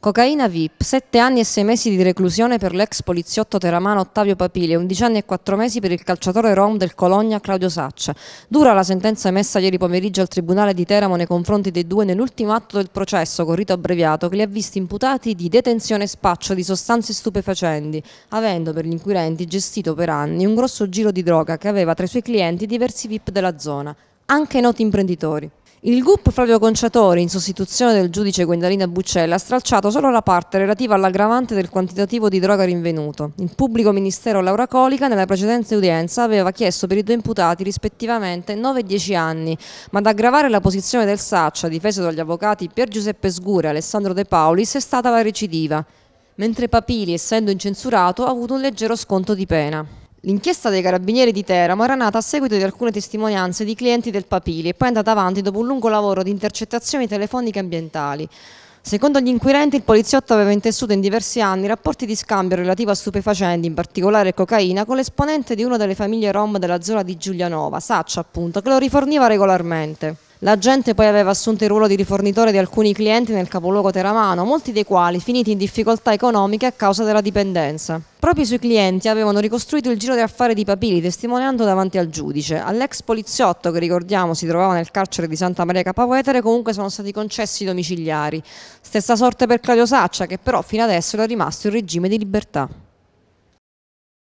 Cocaina VIP, 7 anni e 6 mesi di reclusione per l'ex poliziotto teramano Ottavio Papile e 11 anni e 4 mesi per il calciatore rom del Cologna Claudio Saccia. Dura la sentenza emessa ieri pomeriggio al Tribunale di Teramo nei confronti dei due nell'ultimo atto del processo con rito abbreviato che li ha visti imputati di detenzione e spaccio di sostanze stupefacenti, avendo per gli inquirenti gestito per anni un grosso giro di droga che aveva tra i suoi clienti diversi VIP della zona, anche noti imprenditori. Il GUP Flavio Conciatori, in sostituzione del giudice Guendalina Buccella, ha stralciato solo la parte relativa all'aggravante del quantitativo di droga rinvenuto. Il pubblico ministero Laura Colica, nella precedente udienza, aveva chiesto per i due imputati rispettivamente 9 e 10 anni, ma ad aggravare la posizione del Saccia, difeso dagli avvocati Pier Giuseppe Sgure e Alessandro De Paulis, è stata la recidiva, mentre Papili, essendo incensurato, ha avuto un leggero sconto di pena. L'inchiesta dei carabinieri di Teramo era nata a seguito di alcune testimonianze di clienti del Papili e poi è andata avanti dopo un lungo lavoro di intercettazioni telefoniche ambientali. Secondo gli inquirenti il poliziotto aveva intessuto in diversi anni rapporti di scambio relativo a stupefacenti, in particolare cocaina, con l'esponente di una delle famiglie rom della zona di Giulianova, Saccia appunto, che lo riforniva regolarmente. L'agente poi aveva assunto il ruolo di rifornitore di alcuni clienti nel capoluogo teramano, molti dei quali finiti in difficoltà economiche a causa della dipendenza. Proprio i suoi clienti avevano ricostruito il giro di affari di Papili, testimoniando davanti al giudice. All'ex poliziotto, che ricordiamo si trovava nel carcere di Santa Maria Capavetere, comunque sono stati concessi i domiciliari. Stessa sorte per Claudio Saccia, che però fino adesso era rimasto in regime di libertà.